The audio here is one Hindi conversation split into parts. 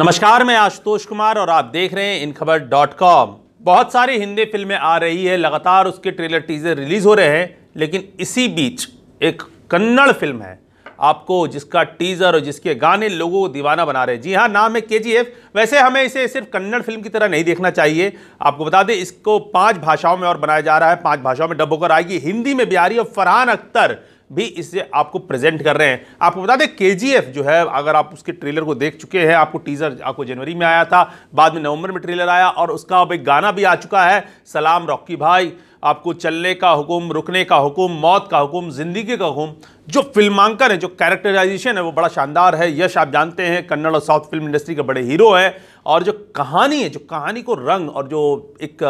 नमस्कार मैं आशुतोष कुमार और आप देख रहे हैं इन खबर डॉट कॉम बहुत सारी हिंदी फिल्में आ रही है लगातार उसके ट्रेलर टीजर रिलीज हो रहे हैं लेकिन इसी बीच एक कन्नड़ फिल्म है आपको जिसका टीजर और जिसके गाने लोगों को दीवाना बना रहे हैं जी हाँ नाम है के वैसे हमें इसे सिर्फ कन्नड़ फिल्म की तरह नहीं देखना चाहिए आपको बता दें इसको पांच भाषाओं में और बनाया जा रहा है पांच भाषाओं में डब होकर आएगी हिंदी में बिहारी और फरहान अख्तर भी इसे आपको प्रेजेंट कर रहे हैं आपको बता दें के जो है अगर आप उसके ट्रेलर को देख चुके हैं आपको टीज़र आपको जनवरी में आया था बाद में नवंबर में ट्रेलर आया और उसका अब एक गाना भी आ चुका है सलाम रॉकी भाई आपको चलने का हुक्म रुकने का हुक्म मौत का हुक्म ज़िंदगी का हुक्म जो फिल्मांकन है जो कैरेक्टराइजेशन है वो बड़ा शानदार है यश आप जानते हैं कन्नड़ और साउथ फिल्म इंडस्ट्री के बड़े हीरो हैं और जो कहानी है जो कहानी को रंग और जो एक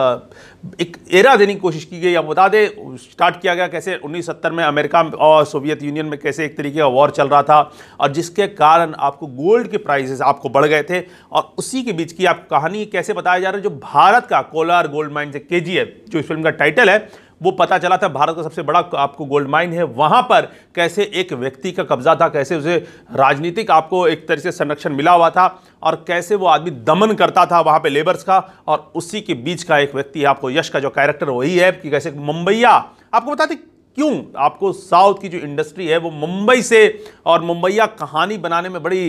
एक एरा देने की कोशिश की गई आप बता दें स्टार्ट किया गया कैसे 1970 में अमेरिका और सोवियत यूनियन में कैसे एक तरीके का वॉर चल रहा था और जिसके कारण आपको गोल्ड के प्राइजेस आपको बढ़ गए थे और उसी के बीच की आप कहानी कैसे बताया जा रहा है जो भारत का कोलार गोल्ड माइन से के जो इस फिल्म का टाइटल है वो पता चला था भारत का सबसे बड़ा आपको गोल्ड माइन है वहाँ पर कैसे एक व्यक्ति का कब्जा था कैसे उसे राजनीतिक आपको एक तरह से संरक्षण मिला हुआ था और कैसे वो आदमी दमन करता था वहाँ पे लेबर्स का और उसी के बीच का एक व्यक्ति आपको यश का जो कैरेक्टर वही है कि कैसे मुंबईया आपको बता दें क्यों आपको साउथ की जो इंडस्ट्री है वो मुंबई से और मुंबईया कहानी बनाने में बड़ी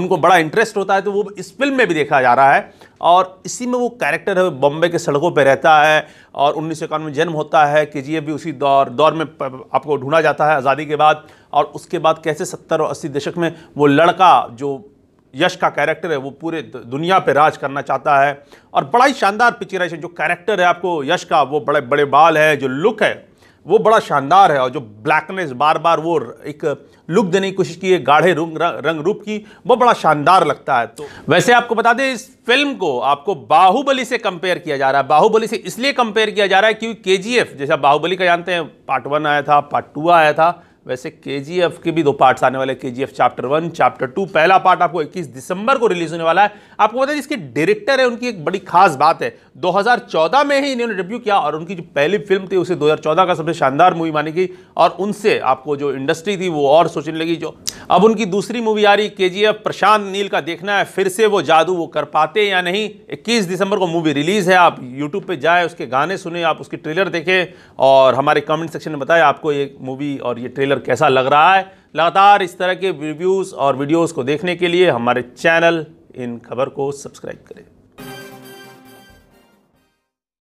उनको बड़ा इंटरेस्ट होता है तो वो इस फिल्म में भी देखा जा रहा है और इसी में वो कैरेक्टर है बॉम्बे के सड़कों पे रहता है और उन्नीस सौ इक्यानवे जन्म होता है कि जी भी उसी दौर दौर में आपको ढूंढा जाता है आज़ादी के बाद और उसके बाद कैसे सत्तर और अस्सी दशक में वो लड़का जो यश का कैरेक्टर है वो पूरे दुनिया पे राज करना चाहता है और बड़ा ही शानदार पिक्चराइजेशन जो कैरेक्टर है आपको यश का वो बड़े बड़े बाल है जो लुक है वो बड़ा शानदार है और जो ब्लैकनेस बार बार वो एक लुक देने की कोशिश की है गाढ़े रंग रंग रूप की वो बड़ा शानदार लगता है तो वैसे आपको बता दें इस फिल्म को आपको बाहुबली से कंपेयर किया जा रहा है बाहुबली से इसलिए कंपेयर किया जा रहा है क्योंकि के जैसा बाहुबली का जानते हैं पार्ट वन आया था पार्ट टू आया था वैसे के के भी दो पार्ट्स आने वाले के जी चैप्टर वन चैप्टर टू पहला पार्ट आपको 21 दिसंबर को रिलीज होने वाला है आपको पता है जिसके डायरेक्टर है उनकी एक बड़ी खास बात है 2014 में ही इन्होंने डेब्यू किया और उनकी जो पहली फिल्म थी उसे 2014 का सबसे शानदार मूवी मानी गई और उनसे आपको जो इंडस्ट्री थी वो और सोचने लगी जो अब उनकी दूसरी मूवी आ रही के प्रशांत नील का देखना है फिर से वो जादू वो कर पाते या नहीं इक्कीस दिसंबर को मूवी रिलीज़ है आप यूट्यूब पर जाए उसके गाने सुने आप उसके ट्रेलर देखें और हमारे कमेंट सेक्शन में बताए आपको ये मूवी और ये ट्रेलर ट्रेलर कैसा लग रहा है लगातार इस तरह के रिव्यूज़ और वीडियोज़ को देखने के लिए हमारे चैनल इन खबर को सब्सक्राइब करें